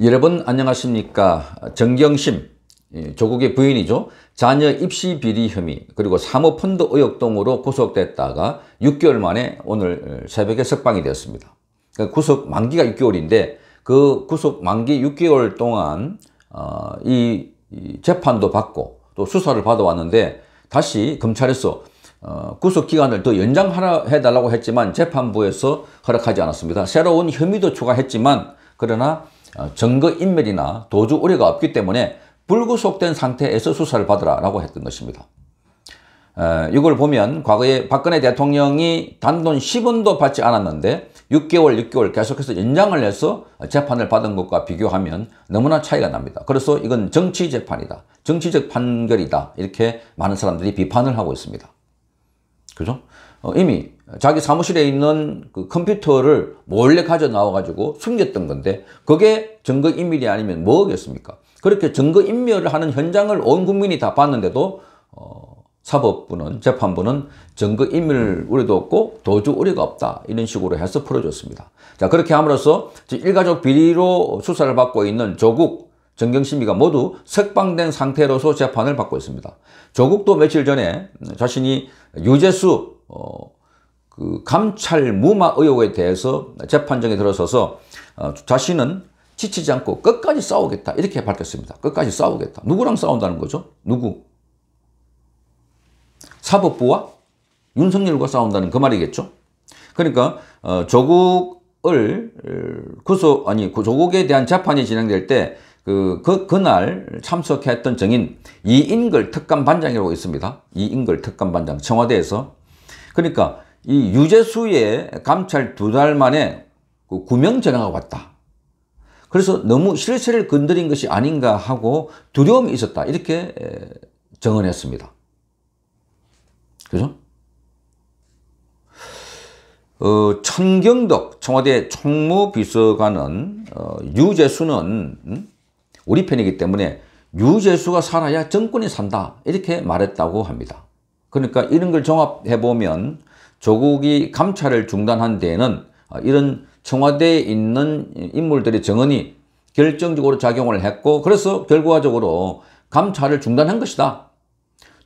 여러분 안녕하십니까 정경심 예, 조국의 부인이죠 자녀 입시 비리 혐의 그리고 사모펀드 의혹 등으로 구속됐다가 6개월 만에 오늘 새벽에 석방이 되었습니다 그러니까 구속 만기가 6개월인데 그 구속 만기 6개월 동안 어, 이 재판도 받고 또 수사를 받아왔는데 다시 검찰에서 어, 구속 기간을 더 연장하라 해달라고 했지만 재판부에서 허락하지 않았습니다 새로운 혐의도 추가했지만 그러나 어, 증거인멸이나 도주 우려가 없기 때문에 불구속된 상태에서 수사를 받으라라고 했던 것입니다. 어, 이걸 보면 과거에 박근혜 대통령이 단돈 10원도 받지 않았는데 6개월, 6개월 계속해서 연장을 해서 재판을 받은 것과 비교하면 너무나 차이가 납니다. 그래서 이건 정치 재판이다. 정치적 판결이다. 이렇게 많은 사람들이 비판을 하고 있습니다. 그죠? 어, 이미 자기 사무실에 있는 그 컴퓨터를 몰래 가져 나와가지고 숨겼던 건데 그게 증거인멸이 아니면 뭐겠습니까? 그렇게 증거인멸을 하는 현장을 온 국민이 다 봤는데도 어, 사법부는 재판부는 증거인멸 우려도 없고 도주 우려가 없다 이런 식으로 해서 풀어줬습니다. 자 그렇게 함으로써 일가족 비리로 수사를 받고 있는 조국 정경심이가 모두 석방된 상태로서 재판을 받고 있습니다. 조국도 며칠 전에 자신이 유재수 어, 그 감찰 무마 의혹에 대해서 재판정에 들어서서 어, 자신은 지치지 않고 끝까지 싸우겠다 이렇게 밝혔습니다. 끝까지 싸우겠다. 누구랑 싸운다는 거죠? 누구? 사법부와 윤석열과 싸운다는 그 말이겠죠. 그러니까 어, 조국을 어, 구속 아니 그 조국에 대한 재판이 진행될 때 그, 그, 그날 참석했던 정인 이인걸 특감반장이라고 있습니다. 이인걸 특감반장 청와대에서 그러니까 이 유재수의 감찰 두 달 만에 그 구명 전화가 왔다. 그래서 너무 실세를 건드린 것이 아닌가 하고 두려움이 있었다. 이렇게 정언했습니다. 그죠? 어, 천경덕 청와대 총무비서관은 어, 유재수는 음? 우리 편이기 때문에 유재수가 살아야 정권이 산다 이렇게 말했다고 합니다. 그러니까 이런 걸 종합해보면 조국이 감찰을 중단한 데에는 어, 이런 청와대에 있는 인물들의 정언이 결정적으로 작용을 했고 그래서 결과적으로 감찰을 중단한 것이다.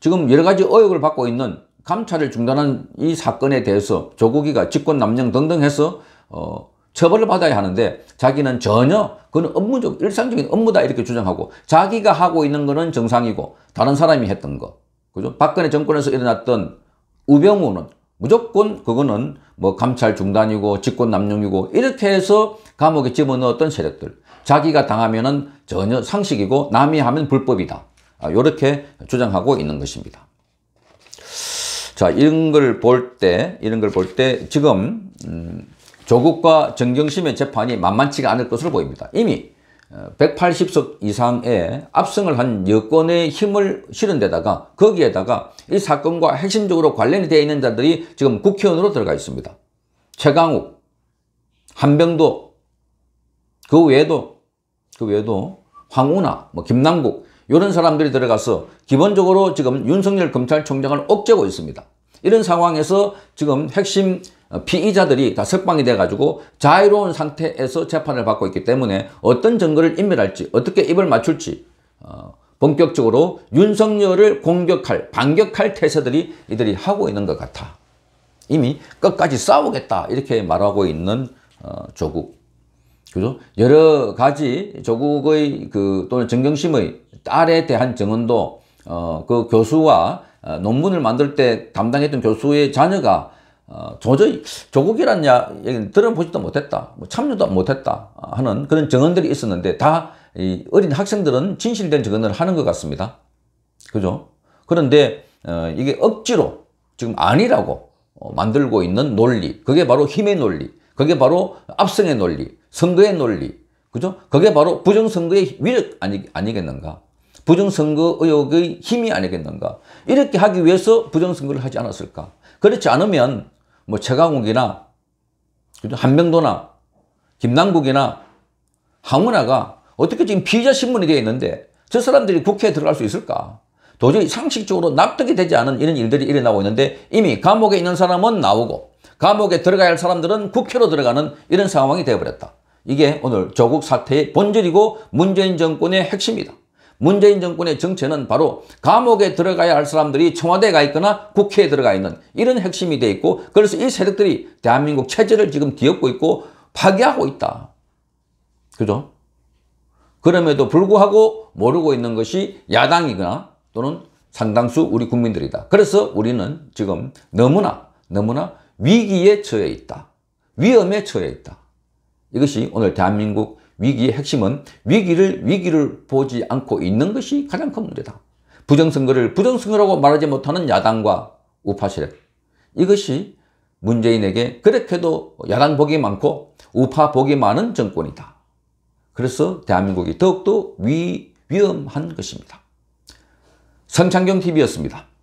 지금 여러 가지 의혹을 받고 있는 감찰을 중단한 이 사건에 대해서 조국이가 직권 남용 등등 해서 어, 처벌을 받아야 하는데 자기는 전혀 그건 업무적 일상적인 업무다 이렇게 주장하고 자기가 하고 있는 거는 정상이고 다른 사람이 했던 거 그죠? 박근혜 정권에서 일어났던 우병우는 무조건 그거는 뭐 감찰 중단이고 직권 남용이고 이렇게 해서 감옥에 집어넣었던 세력들 자기가 당하면은 전혀 상식이고 남이 하면 불법이다 이렇게 아, 주장하고 있는 것입니다. 자 이런 걸 볼 때 이런 걸 볼 때 지금 음, 조국과 정경심의 재판이 만만치가 않을 것으로 보입니다. 이미 180석 어, 이상의 압승을 한 여권의 힘을 실은 데다가 거기에다가 이 사건과 핵심적으로 관련이 되어 있는 자들이 지금 국회의원으로 들어가 있습니다. 최강욱, 한병도, 그 외에도 그 외에도 황운하, 뭐 김남국 이런 사람들이 들어가서 기본적으로 지금 윤석열 검찰총장을 억제고 있습니다. 이런 상황에서 지금 핵심 어, 피의자들이 다 석방이 돼가지고 자유로운 상태에서 재판을 받고 있기 때문에 어떤 증거를 인멸할지 어떻게 입을 맞출지 어, 본격적으로 윤석열을 공격할 반격할 태세들이 이들이 하고 있는 것 같아 이미 끝까지 싸우겠다 이렇게 말하고 있는 어, 조국 그죠? 여러 가지 조국의 그 또는 정경심의 딸에 대한 증언도 어, 그 교수와 어, 논문을 만들 때 담당했던 교수의 자녀가 어, 도저히 조국이란 야얘기는 들어보지도 못했다, 뭐 참여도 못했다 아, 하는 그런 증언들이 있었는데 다 어린 학생들은 진실된 증언을 하는 것 같습니다. 그죠? 그런데 어, 이게 억지로 지금 아니라고 어, 만들고 있는 논리, 그게 바로 힘의 논리, 그게 바로 압승의 논리, 선거의 논리, 그죠? 그게 바로 부정선거의 위력 아니, 아니겠는가? 부정선거 의혹의 힘이 아니겠는가? 이렇게 하기 위해서 부정선거를 하지 않았을까? 그렇지 않으면 뭐 최강욱이나 한명도나 김남국이나 황문하가 어떻게 지금 피의자 신문이 되어 있는데 저 사람들이 국회에 들어갈 수 있을까? 도저히 상식적으로 납득이 되지 않은 이런 일들이 일어나고 있는데 이미 감옥에 있는 사람은 나오고 감옥에 들어가야 할 사람들은 국회로 들어가는 이런 상황이 되어버렸다. 이게 오늘 조국 사태의 본질이고 문재인 정권의 핵심이다. 문재인 정권의 정체는 바로 감옥에 들어가야 할 사람들이 청와대에 가 있거나 국회에 들어가 있는 이런 핵심이 돼 있고 그래서 이 세력들이 대한민국 체제를 지금 뒤엎고 있고 파괴하고 있다. 그죠? 그럼에도 불구하고 모르고 있는 것이 야당이거나 또는 상당수 우리 국민들이다. 그래서 우리는 지금 너무나 너무나 위기에 처해 있다. 위험에 처해 있다. 이것이 오늘 대한민국 위기의 핵심은 위기를 위기를 보지 않고 있는 것이 가장 큰 문제다. 부정선거를 부정선거라고 말하지 못하는 야당과 우파 세력. 이것이 문재인에게 그렇게도 야당 복이 많고 우파 복이 많은 정권이다. 그래서 대한민국이 더욱더 위, 위험한 것입니다. 성창경TV였습니다.